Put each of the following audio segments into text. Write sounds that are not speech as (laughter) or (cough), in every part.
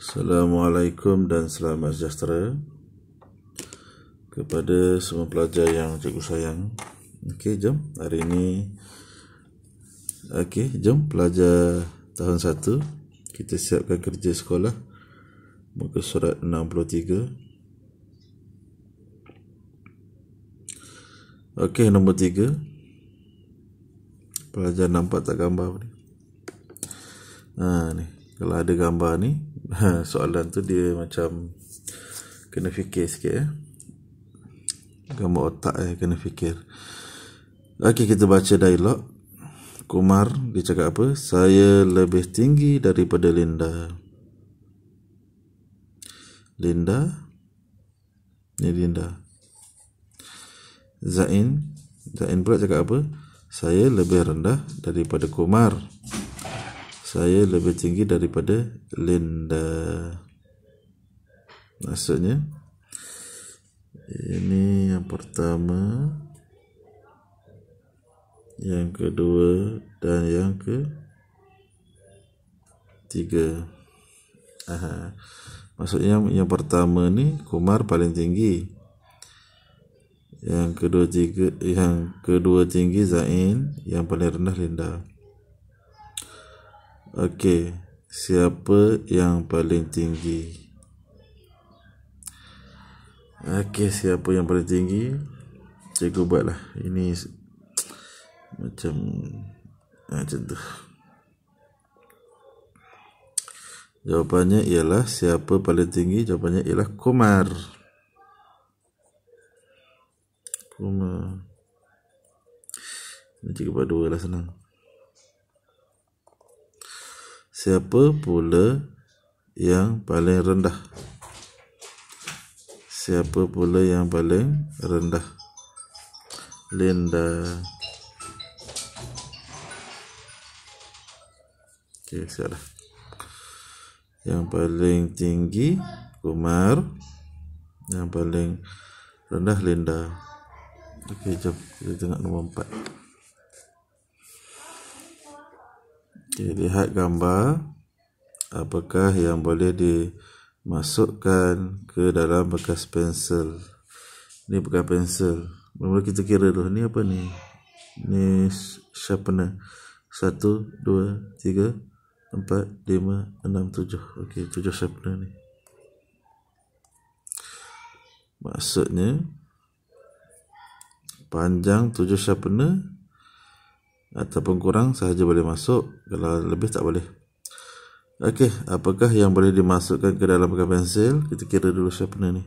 Assalamualaikum dan selamat sejahtera kepada semua pelajar yang cikgu sayang. Okey, jom hari ini okey, jom pelajar tahun 1 kita siapkan kerja sekolah muka surat 63. Okey, nombor tiga. Pelajar nampak tak gambar ni? Ha ni kalau ada gambar ni (laughs) soalan tu dia macam kena fikir sikit eh gambar otak eh kena fikir okey kita baca dialog Kumar dia cakap apa saya lebih tinggi daripada Linda Linda ni Linda Zain Zain pula cakap apa saya lebih rendah daripada Kumar saya lebih tinggi daripada Linda maksudnya ini yang pertama yang kedua dan yang ke tiga Aha. maksudnya yang pertama ni Kumar paling tinggi yang kedua tiga yang kedua tinggi Zain yang paling rendah Linda Okey, siapa yang paling tinggi? Okey, siapa yang paling tinggi? Cikgu buatlah. Ini macam ah, macam tu. Jawapannya ialah siapa paling tinggi? Jawapannya ialah Komar. Komar. Ini cikgu buat dua lah senang siapa pula yang paling rendah siapa pula yang paling rendah Linda Okey, salah yang paling tinggi Kumar yang paling rendah Linda Okey, jom kita tengok nombor 4 Okay, lihat gambar apakah yang boleh dimasukkan ke dalam bekas pensel. Ni bekas pensel. Mula kita kira dulu ni apa ni? Ni sharpener. satu, dua, tiga, empat, lima, enam, tujuh. Okey, tujuh sharpener ni. Maksudnya panjang tujuh sharpener ataupun kurang sahaja boleh masuk kalau lebih tak boleh Okey, apakah yang boleh dimasukkan ke dalam pakai pensil kita kira dulu siapa ni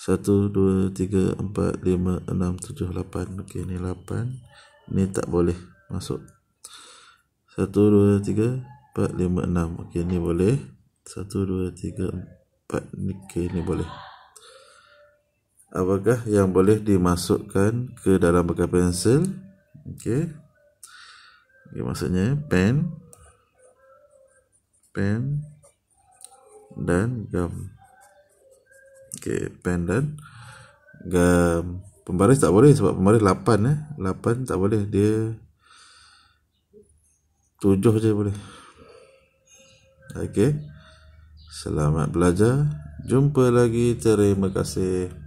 1, 2, 3, 4, 5, 6, 7, 8 ok ni 8 ni tak boleh masuk 1, 2, 3, 4, 5, 6 Ok, ni boleh 1, 2, 3, 4 Ok, ni boleh Apakah yang boleh dimasukkan ke dalam bekas pensil? Ok okay, maksudnya pen pen dan gam okey pen dan gam pembaris tak boleh sebab pembaris 8 eh 8 tak boleh dia 7 je boleh okey selamat belajar jumpa lagi terima kasih